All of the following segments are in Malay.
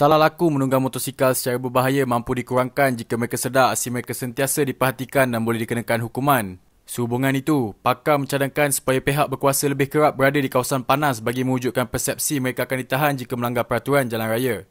Salah laku menunggang motosikal secara berbahaya mampu dikurangkan jika mereka sedar aksi mereka sentiasa diperhatikan dan boleh dikenakan hukuman. Sehubungan itu, pakar mencadangkan supaya pihak berkuasa lebih kerap berada di kawasan panas bagi mewujudkan persepsi mereka akan ditahan jika melanggar peraturan jalan raya.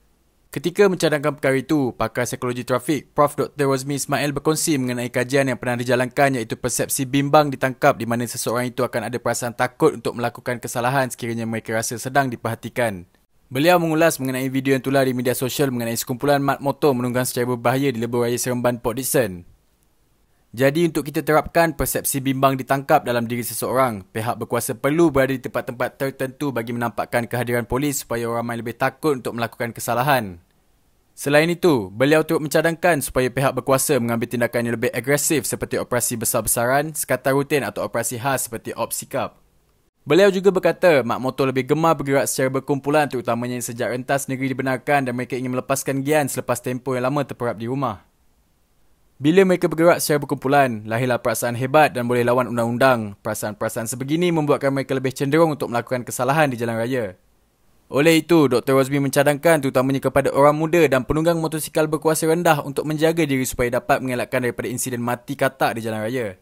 Ketika mencadangkan perkara itu, pakar psikologi trafik Prof. Dr. Rosmi Ismail berkongsi mengenai kajian yang pernah dijalankan iaitu persepsi bimbang ditangkap di mana seseorang itu akan ada perasaan takut untuk melakukan kesalahan sekiranya mereka rasa sedang diperhatikan. Beliau mengulas mengenai video yang tular di media sosial mengenai sekumpulan mat motor menunggang secara berbahaya di lebuh raya Seremban Port Dickson. Jadi untuk kita terapkan persepsi bimbang ditangkap dalam diri seseorang, pihak berkuasa perlu berada di tempat-tempat tertentu bagi menampakkan kehadiran polis supaya orang ramai lebih takut untuk melakukan kesalahan. Selain itu, beliau turut mencadangkan supaya pihak berkuasa mengambil tindakan yang lebih agresif seperti operasi besar-besaran, sekatan rutin atau operasi khas seperti op sikap. Beliau juga berkata, Mak Motor lebih gemar bergerak secara berkumpulan terutamanya sejak rentas negeri dibenarkan dan mereka ingin melepaskan gian selepas tempoh yang lama terperap di rumah. Bila mereka bergerak secara berkumpulan, lahirlah perasaan hebat dan boleh lawan undang-undang. Perasaan-perasaan sebegini membuatkan mereka lebih cenderung untuk melakukan kesalahan di jalan raya. Oleh itu, Dr. Rosby mencadangkan terutamanya kepada orang muda dan penunggang motosikal berkuasa rendah untuk menjaga diri supaya dapat mengelakkan daripada insiden mati katak di jalan raya.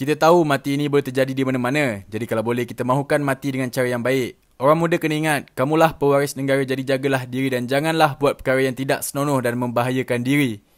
Kita tahu mati ini boleh terjadi di mana-mana. Jadi kalau boleh kita mahukan mati dengan cara yang baik. Orang muda kena ingat, kamulah pewaris negara jadi jagalah diri dan janganlah buat perkara yang tidak senonoh dan membahayakan diri.